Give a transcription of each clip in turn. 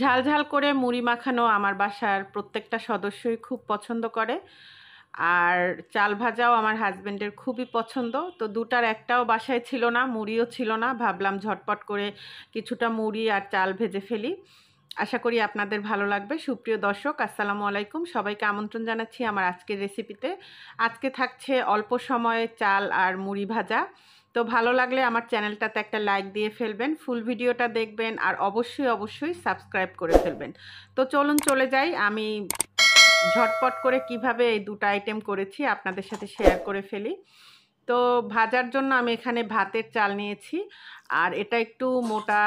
ঝালঝাল করে মুড়ি মাখানো আমার বাসার প্রত্যেকটা সদস্যই খুব পছন্দ করে আর চাল ভাজাও আমার হাজব্যান্ডের খুবই পছন্দ তো দুটার একটাও বাসায় ছিল না মুড়িও ছিল না ভাবলাম ঝটপট করে কিছুটা মুড়ি আর চাল ভেজে ফেলি আশা করি আপনাদের ভালো লাগবে সুপ্রিয় দর্শক আসসালামু আলাইকুম সবাইকে আমন্ত্রণ জানাচ্ছি আমার আজকের রেসিপিতে আজকে থাকছে অল্প সময়ে চাল আর মুড়ি ভাজা তো ভালো লাগলে আমার চ্যানেলটাতে একটা লাইক দিয়ে ফেলবেন ফুল ভিডিওটা দেখবেন আর অবশ্যই অবশ্যই সাবস্ক্রাইব করে ফেলবেন তো চলুন চলে যাই আমি ঝটপট করে কিভাবে এই দুটো আইটেম করেছি আপনাদের সাথে শেয়ার করে ফেলি তো ভাজার জন্য আমি এখানে ভাতের চাল নিয়েছি আর এটা একটু মোটা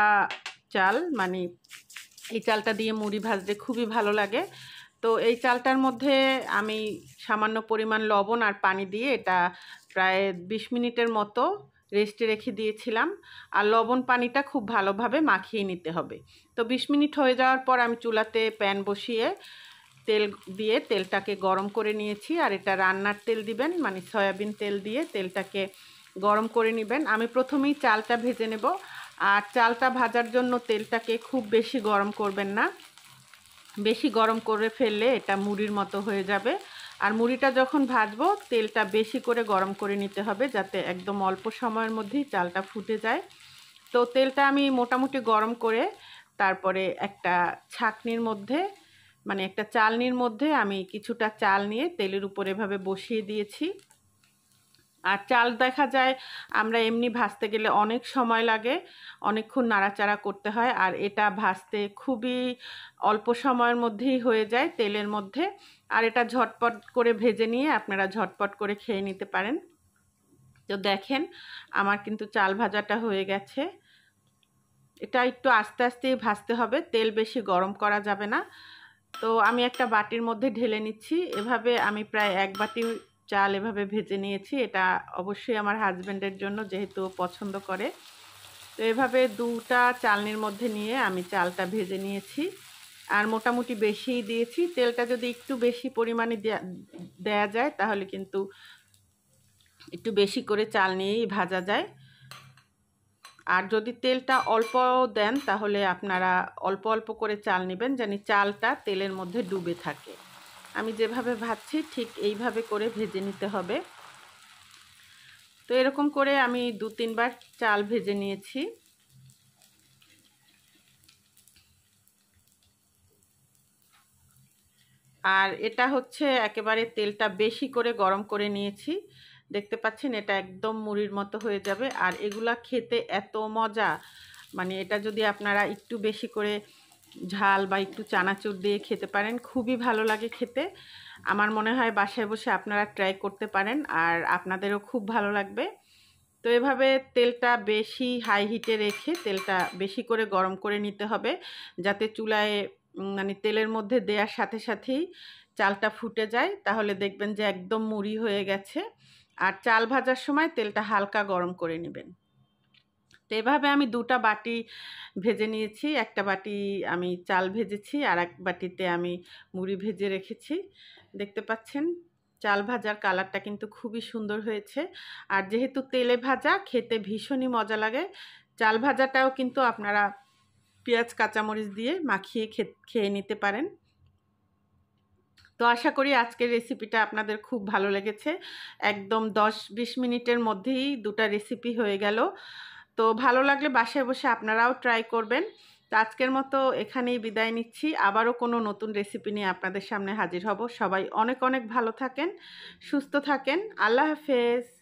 চাল মানে এই চালটা দিয়ে মুড়ি ভাজতে খুবই ভালো লাগে তো এই চালটার মধ্যে আমি সামান্য পরিমাণ লবণ আর পানি দিয়ে এটা প্রায় ২০ মিনিটের মতো রেস্টে রেখে দিয়েছিলাম আর লবণ পানিটা খুব ভালোভাবে মাখিয়ে নিতে হবে তো বিশ মিনিট হয়ে যাওয়ার পর আমি চুলাতে প্যান বসিয়ে তেল দিয়ে তেলটাকে গরম করে নিয়েছি আর এটা রান্নার তেল দিবেন মানে সয়াবিন তেল দিয়ে তেলটাকে গরম করে নেবেন আমি প্রথমেই চালটা ভেজে নেব আর চালটা ভাজার জন্য তেলটাকে খুব বেশি গরম করবেন না বেশি গরম করে ফেললে এটা মুড়ির মতো হয়ে যাবে আর মুড়িটা যখন ভাজবো তেলটা বেশি করে গরম করে নিতে হবে যাতে একদম অল্প সময়ের মধ্যেই চালটা ফুটে যায় তো তেলটা আমি মোটামুটি গরম করে তারপরে একটা ছাকনির মধ্যে মানে একটা চালনির মধ্যে আমি কিছুটা চাল নিয়ে তেলের উপর এভাবে বসিয়ে দিয়েছি আর চাল দেখা যায় আমরা এমনি ভাজতে গেলে অনেক সময় লাগে অনেকক্ষণ নাড়াচাড়া করতে হয় আর এটা ভাজতে খুবই অল্প সময়ের মধ্যেই হয়ে যায় তেলের মধ্যে আর এটা ঝটপট করে ভেজে নিয়ে আপনারা ঝটপট করে খেয়ে নিতে পারেন তো দেখেন আমার কিন্তু চাল ভাজাটা হয়ে গেছে এটা একটু আস্তে আস্তেই ভাজতে হবে তেল বেশি গরম করা যাবে না তো আমি একটা বাটির মধ্যে ঢেলে নিচ্ছি এভাবে আমি প্রায় এক বাটি চাল এভাবে ভেজে নিয়েছি এটা অবশ্যই আমার হাজব্যান্ডের জন্য যেহেতু পছন্দ করে তো এভাবে দুটা চালনির মধ্যে নিয়ে আমি চালটা ভেজে নিয়েছি আর মোটামুটি বেশিই দিয়েছি তেলটা যদি একটু বেশি পরিমাণে দেয়া যায় তাহলে কিন্তু একটু বেশি করে চাল নিয়েই ভাজা যায় আর যদি তেলটা অল্প দেন তাহলে আপনারা অল্প অল্প করে চাল নেবেন জানি চালটা তেলের মধ্যে ডুবে থাকে আমি যেভাবে ভাজছি ঠিক এইভাবে করে ভেজে নিতে হবে তো এরকম করে আমি দু তিনবার চাল ভেজে নিয়েছি আর এটা হচ্ছে একেবারে তেলটা বেশি করে গরম করে নিয়েছি দেখতে পাচ্ছেন এটা একদম মুড়ির মতো হয়ে যাবে আর এগুলা খেতে এত মজা মানে এটা যদি আপনারা একটু বেশি করে ঝাল বা একটু চানাচুর দিয়ে খেতে পারেন খুবই ভালো লাগে খেতে আমার মনে হয় বাসায় বসে আপনারা ট্রাই করতে পারেন আর আপনাদেরও খুব ভালো লাগবে তো এভাবে তেলটা বেশি হাই হিটে রেখে তেলটা বেশি করে গরম করে নিতে হবে যাতে চুলায় মানে তেলের মধ্যে দেওয়ার সাথে সাথেই চালটা ফুটে যায় তাহলে দেখবেন যে একদম মুড়ি হয়ে গেছে আর চাল ভাজার সময় তেলটা হালকা গরম করে নেবেন তো এভাবে আমি দুটা বাটি ভেজে নিয়েছি একটা বাটি আমি চাল ভেজেছি আর এক বাটিতে আমি মুড়ি ভেজে রেখেছি দেখতে পাচ্ছেন চাল ভাজার কালারটা কিন্তু খুবই সুন্দর হয়েছে আর যেহেতু তেলে ভাজা খেতে ভীষণই মজা লাগে চাল ভাজাটাও কিন্তু আপনারা পেঁয়াজ কাঁচামরিচ দিয়ে মাখিয়ে খেয়ে নিতে পারেন তো আশা করি আজকের রেসিপিটা আপনাদের খুব ভালো লেগেছে একদম দশ বিশ মিনিটের মধ্যেই দুটা রেসিপি হয়ে গেল তো ভালো লাগলে বাসায় বসে আপনারাও ট্রাই করবেন তো আজকের মতো এখানেই বিদায় নিচ্ছি আবারও কোনো নতুন রেসিপি নিয়ে আপনাদের সামনে হাজির হব সবাই অনেক অনেক ভালো থাকেন সুস্থ থাকেন আল্লাহ হাফেজ